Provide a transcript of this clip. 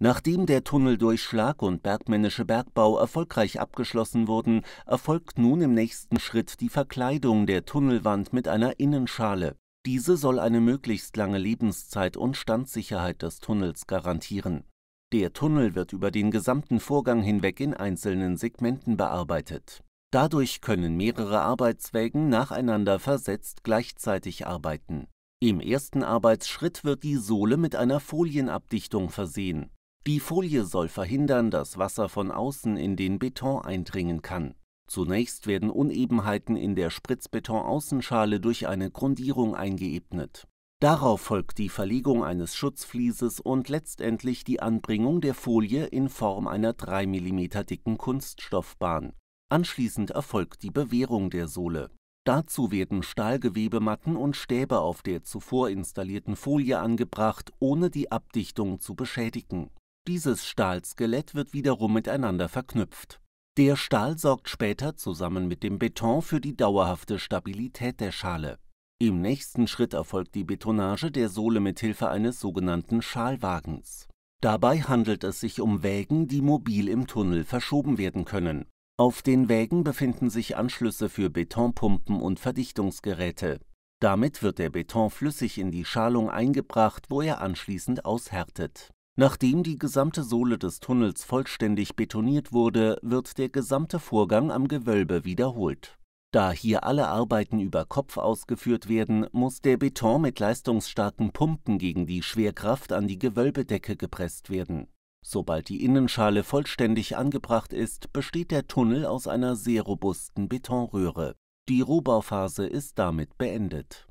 Nachdem der Tunneldurchschlag und bergmännische Bergbau erfolgreich abgeschlossen wurden, erfolgt nun im nächsten Schritt die Verkleidung der Tunnelwand mit einer Innenschale. Diese soll eine möglichst lange Lebenszeit und Standsicherheit des Tunnels garantieren. Der Tunnel wird über den gesamten Vorgang hinweg in einzelnen Segmenten bearbeitet. Dadurch können mehrere Arbeitswägen nacheinander versetzt gleichzeitig arbeiten. Im ersten Arbeitsschritt wird die Sohle mit einer Folienabdichtung versehen. Die Folie soll verhindern, dass Wasser von außen in den Beton eindringen kann. Zunächst werden Unebenheiten in der Spritzbetonaußenschale durch eine Grundierung eingeebnet. Darauf folgt die Verlegung eines Schutzflieses und letztendlich die Anbringung der Folie in Form einer 3 mm dicken Kunststoffbahn. Anschließend erfolgt die Bewehrung der Sohle. Dazu werden Stahlgewebematten und Stäbe auf der zuvor installierten Folie angebracht, ohne die Abdichtung zu beschädigen dieses Stahlskelett wird wiederum miteinander verknüpft. Der Stahl sorgt später zusammen mit dem Beton für die dauerhafte Stabilität der Schale. Im nächsten Schritt erfolgt die Betonage der Sohle mit Hilfe eines sogenannten Schalwagens. Dabei handelt es sich um Wägen, die mobil im Tunnel verschoben werden können. Auf den Wägen befinden sich Anschlüsse für Betonpumpen und Verdichtungsgeräte. Damit wird der Beton flüssig in die Schalung eingebracht, wo er anschließend aushärtet. Nachdem die gesamte Sohle des Tunnels vollständig betoniert wurde, wird der gesamte Vorgang am Gewölbe wiederholt. Da hier alle Arbeiten über Kopf ausgeführt werden, muss der Beton mit leistungsstarken Pumpen gegen die Schwerkraft an die Gewölbedecke gepresst werden. Sobald die Innenschale vollständig angebracht ist, besteht der Tunnel aus einer sehr robusten Betonröhre. Die Rohbauphase ist damit beendet